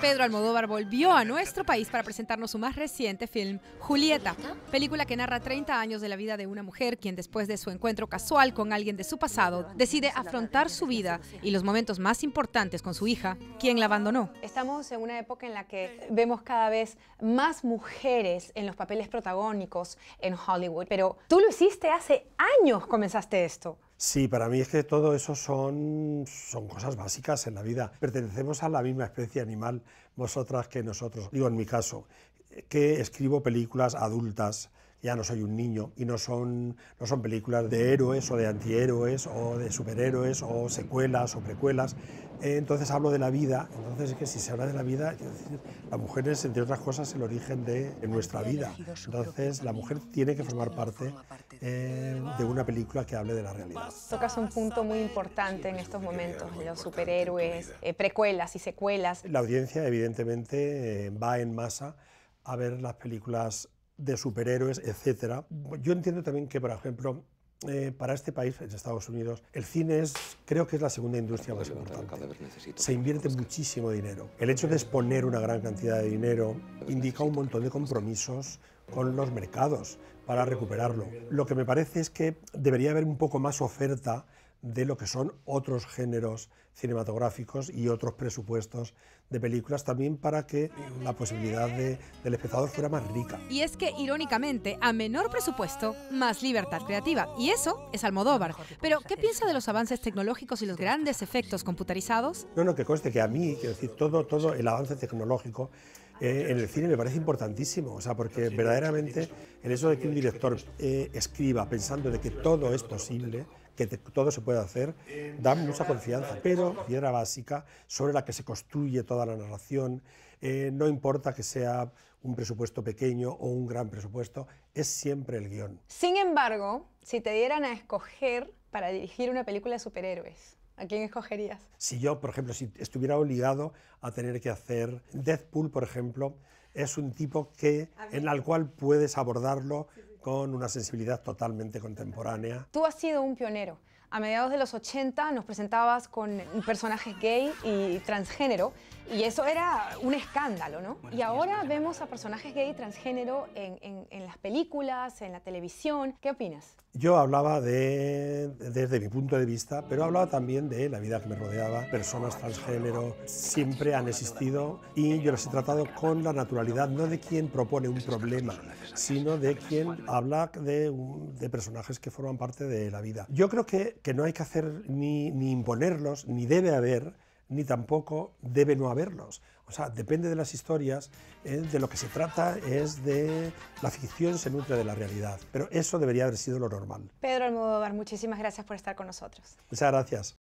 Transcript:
Pedro Almodóvar volvió a nuestro país para presentarnos su más reciente film, Julieta, película que narra 30 años de la vida de una mujer quien después de su encuentro casual con alguien de su pasado decide afrontar su vida y los momentos más importantes con su hija, quien la abandonó. Estamos en una época en la que vemos cada vez más mujeres en los papeles protagónicos en Hollywood, pero tú lo hiciste hace años comenzaste esto. Sí, para mí es que todo eso son, son cosas básicas en la vida. Pertenecemos a la misma especie animal, vosotras que nosotros. Digo, en mi caso, que escribo películas adultas, ya no soy un niño, y no son, no son películas de héroes o de antihéroes o de superhéroes o secuelas o precuelas. Entonces hablo de la vida, entonces es que si se habla de la vida, la mujer es, entre otras cosas, el origen de nuestra vida. Entonces la mujer tiene que formar parte eh, de una película que hable de la realidad. Tocas un punto muy importante en estos momentos, los superhéroes, eh, precuelas y secuelas. La audiencia evidentemente eh, va en masa a ver las películas de superhéroes, etc. Yo entiendo también que, por ejemplo, para este país, en Estados Unidos, el cine es, creo que es la segunda industria más importante. Se invierte muchísimo dinero. El hecho de exponer una gran cantidad de dinero indica un montón de compromisos con los mercados para recuperarlo. Lo que me parece es que debería haber un poco más oferta de lo que son otros géneros cinematográficos y otros presupuestos de películas también para que la posibilidad del espectador fuera más rica. Y es que, irónicamente, a menor presupuesto, más libertad creativa. Y eso es Almodóvar. Pero, ¿qué piensa de los avances tecnológicos y los grandes efectos computarizados? No, no, que conste que a mí, quiero decir, todo, todo el avance tecnológico eh, en el cine me parece importantísimo, o sea, porque verdaderamente en eso de que un director eh, escriba pensando de que todo es posible, que todo se puede hacer, da mucha confianza, pero piedra básica sobre la que se construye toda la narración, eh, no importa que sea un presupuesto pequeño o un gran presupuesto, es siempre el guión. Sin embargo, si te dieran a escoger para dirigir una película de superhéroes, ¿A quién escogerías? Si yo, por ejemplo, si estuviera obligado a tener que hacer Deadpool, por ejemplo, es un tipo que en el cual puedes abordarlo con una sensibilidad totalmente contemporánea. Tú has sido un pionero. A mediados de los 80 nos presentabas con personajes gay y transgénero y eso era un escándalo, ¿no? y ahora vemos a personajes gay y transgénero en, las películas, en la televisión. ¿Qué opinas? Yo hablaba de, desde mi punto de vista, pero hablaba también de la vida que me rodeaba. Personas transgénero siempre han existido y yo las he tratado con la naturalidad, no de quien propone un problema, sino de quien habla de, de personajes que forman parte de la vida. Yo creo que que no hay que hacer ni, imponerlos, ni debe haber, ni tampoco debe no haberlos. O sea, depende de las historias, eh, de lo que se trata es de la ficción se nutre de la realidad, pero eso debería haber sido lo normal. Pedro Almodóvar, muchísimas gracias por estar con nosotros. Muchas gracias.